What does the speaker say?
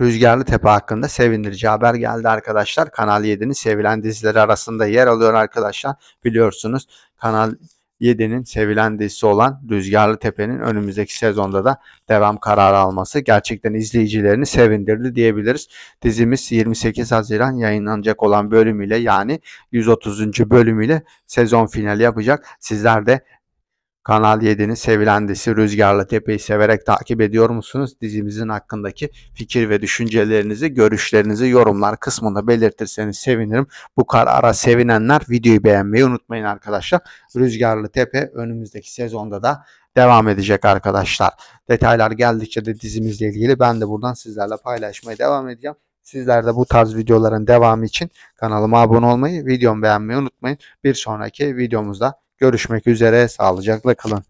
Rüzgarlı Tepe hakkında sevindirici haber geldi arkadaşlar. Kanal 7'nin sevilen dizileri arasında yer alıyor arkadaşlar. Biliyorsunuz Kanal 7'nin sevilen dizisi olan Rüzgarlı Tepe'nin önümüzdeki sezonda da devam kararı alması gerçekten izleyicilerini sevindirdi diyebiliriz. Dizimiz 28 Haziran yayınlanacak olan bölümüyle yani 130. bölümüyle sezon finali yapacak. Sizler de Kanal 7'nin sevilendisi Rüzgarlı Tepe'yi severek takip ediyor musunuz? Dizimizin hakkındaki fikir ve düşüncelerinizi, görüşlerinizi yorumlar kısmında belirtirseniz sevinirim. Bu karara sevinenler videoyu beğenmeyi unutmayın arkadaşlar. Rüzgarlı Tepe önümüzdeki sezonda da devam edecek arkadaşlar. Detaylar geldikçe de dizimizle ilgili ben de buradan sizlerle paylaşmaya devam edeceğim. Sizler de bu tarz videoların devamı için kanalıma abone olmayı, videomu beğenmeyi unutmayın. Bir sonraki videomuzda görüşmek üzere. Sağlıcakla kalın.